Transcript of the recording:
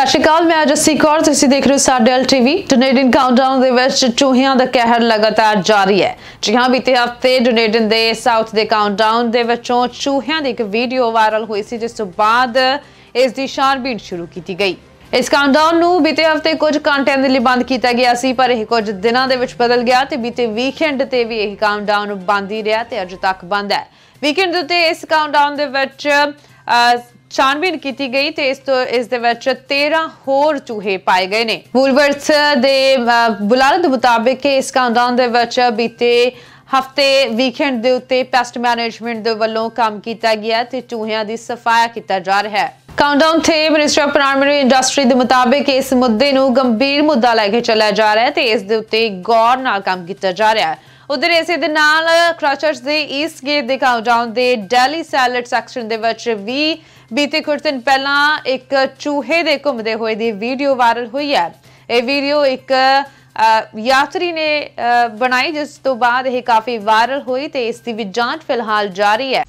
ਸਤਿ ਸ਼੍ਰੀ ਅਕਾਲ ਮੈਂ ਅਜਸੀ ਕੌਰ ਤੁਸੀਂ ਦੇਖ ਰਹੇ ਹੋ ਸਾਡੇ ਐਲ ਟੀਵੀ ਡੋਨੇਡਨ ਕਾਊਂਟਡਾਊਨ ਦੇ ਵਿੱਚ ਚੂਹਿਆਂ ਦਾ ਕਹਿਰ ਲਗਾਤਾਰ ਜਾਰੀ ਹੈ ਜੀ ਹਾਂ ਬੀਤੇ ਹਫਤੇ ਡੋਨੇਡਨ ਦੇ ਸਾਊਥ ਦੇ ਕਾਊਂਟਡਾਊਨ ਦੇ ਵਿੱਚੋਂ ਚੂਹਿਆਂ ਦੀ ਇੱਕ ਵੀਡੀਓ ਵਾਇਰਲ ਹੋਈ ਸੀ ਜਿਸ ਤੋਂ ਬਾਅਦ ਇਸ ਦੀ ਸ਼ਾਰਬੀਟ ਸ਼ੁਰੂ ਕੀਤੀ ਗਈ ਇਸ ਕਾਊਂਟਡਾਊਨ ਨੂੰ ਬੀਤੇ ਹਫਤੇ ਕੁਝ ਕੰਟੈਂਟ ਦੇ ਲਈ ਬੰਦ ਕੀਤਾ ਗਿਆ ਸੀ ਪਰ ਇਹ ਕੁਝ ਦਿਨਾਂ ਦੇ ਵਿੱਚ ਬਦਲ ਗਿਆ ਤੇ ਬੀਤੇ ਵੀਕਐਂਡ ਤੇ ਵੀ ਇਹ ਕਾਊਂਟਡਾਊਨ ਬੰਦ ਹੀ ਰਿਹਾ ਤੇ ਅੱਜ ਤੱਕ ਬੰਦ ਹੈ ਵੀਕਐਂਡ ਦੇ ਉੱਤੇ ਇਸ ਕਾਊਂਟਡਾਊਨ ਦੇ ਵਿੱਚ ਛਾਨਬੀਨ ਕੀਤੀ ਗਈ ਤੇ ਇਸ ਤੋਂ ਇਸ ਦੇ ਵਿੱਚ 13 ਹੋਰ ਚੂਹੇ ਪਾਏ ਗਏ ਨੇ ਵੂਲਵਰਥ ਦੇ ਬੁਲਾਰੇ ਦੇ ਮੁਤਾਬਕ ਇਸ ਕਾਂਡਾਂ ਦੇ ਵਿੱਚ ਬੀਤੇ ਹਫਤੇ ਵੀਕਐਂਡ ਦੇ ਉੱਤੇ ਪੈਸਟ ਮੈਨੇਜਮੈਂਟ ਦੇ ਵੱਲੋਂ ਕੰਮ ਕੀਤਾ ਗਿਆ ਤੇ ਚੂਹਿਆਂ ਦੀ ਸਫਾਇਆ ਕੀਤਾ ਜਾ ਰਿਹਾ ਹੈ ਕਾਉਂਟਡਾਊਨ ਤੇ ਮਿਨਿਸਟਰ ਆਫ ਪ੍ਰਾਇਮਰੀ ਇੰਡਸਟਰੀ ਦੇ ਮੁਤਾਬਕ ਇਸ ਮੁੱਦੇ ਨੂੰ ਗੰਭੀਰ ਮੁੱਦਾ ਲੈ ਕੇ ਚੱਲਿਆ ਜਾ ਰਿਹਾ ਹੈ ਤੇ ਇਸ ਦੇ ਉੱਤੇ ਗੌਰ ਨਾਲ ਕੰਮ ਕੀਤਾ ਜਾ ਰਿਹਾ ਹੈ ਉਧਰ ਇਸੇ ਦੇ ਨਾਲ ਕ੍ਰਸ਼ਰਸ ਦੇ ਈਸਟ ਗੇਟ ਦੇ ਕਾਉਂਟਡਾਊਨ ਦੇ ਡੈਲੀ ਸੈਲਡ ਸੈਕਸ਼ਨ ਦੇ ਵਿੱਚ ਵੀ ਬੀਤੇ ਕੁਝ ਦਿਨ ਪਹਿਲਾਂ ਇੱਕ ਚੂਹੇ ਦੇ ਘੁੰਮਦੇ ਹੋਏ ਦੀ ਵੀਡੀਓ ਵਾਇਰਲ ਹੋਈ ਹੈ ਇਹ ਵੀਡੀਓ ਇੱਕ ਯਾਤਰੀ ਨੇ ਬਣਾਈ ਜਿਸ ਤੋਂ ਬਾਅਦ ਇਹ ਕਾਫੀ ਵਾਇਰਲ ਹੋਈ ਤੇ ਇਸ ਦੀ ਵੀ ਜਾਂਚ ਫਿਲਹਾਲ ਜਾਰੀ ਹੈ